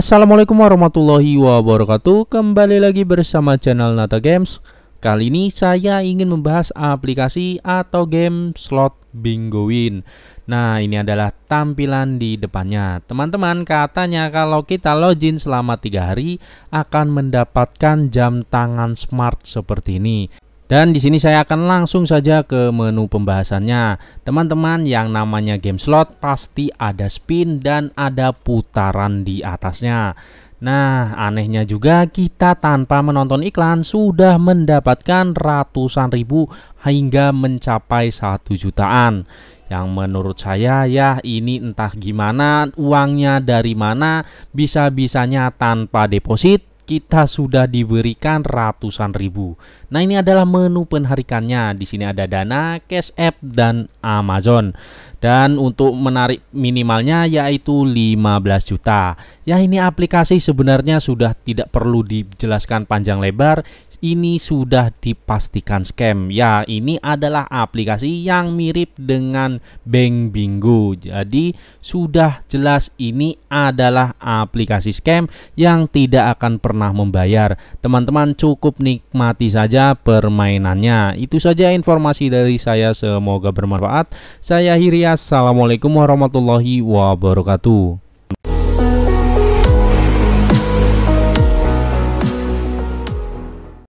Assalamualaikum warahmatullahi wabarakatuh Kembali lagi bersama channel Nata Games Kali ini saya ingin membahas aplikasi atau game slot Bingo Win Nah ini adalah tampilan di depannya Teman-teman katanya kalau kita login selama 3 hari Akan mendapatkan jam tangan smart seperti ini dan di sini saya akan langsung saja ke menu pembahasannya. Teman-teman yang namanya game slot pasti ada spin dan ada putaran di atasnya. Nah, anehnya juga kita tanpa menonton iklan sudah mendapatkan ratusan ribu hingga mencapai satu jutaan. Yang menurut saya ya ini entah gimana uangnya dari mana bisa-bisanya tanpa deposit kita sudah diberikan ratusan ribu. Nah, ini adalah menu penarikannya. Di sini ada Dana, Cash App, dan Amazon. Dan untuk menarik minimalnya yaitu 15 juta. Ya, ini aplikasi sebenarnya sudah tidak perlu dijelaskan panjang lebar ini sudah dipastikan scam. Ya, ini adalah aplikasi yang mirip dengan Bank Bingo. Jadi, sudah jelas ini adalah aplikasi scam yang tidak akan pernah membayar. Teman-teman cukup nikmati saja permainannya. Itu saja informasi dari saya, semoga bermanfaat. Saya Hiria. Assalamualaikum warahmatullahi wabarakatuh.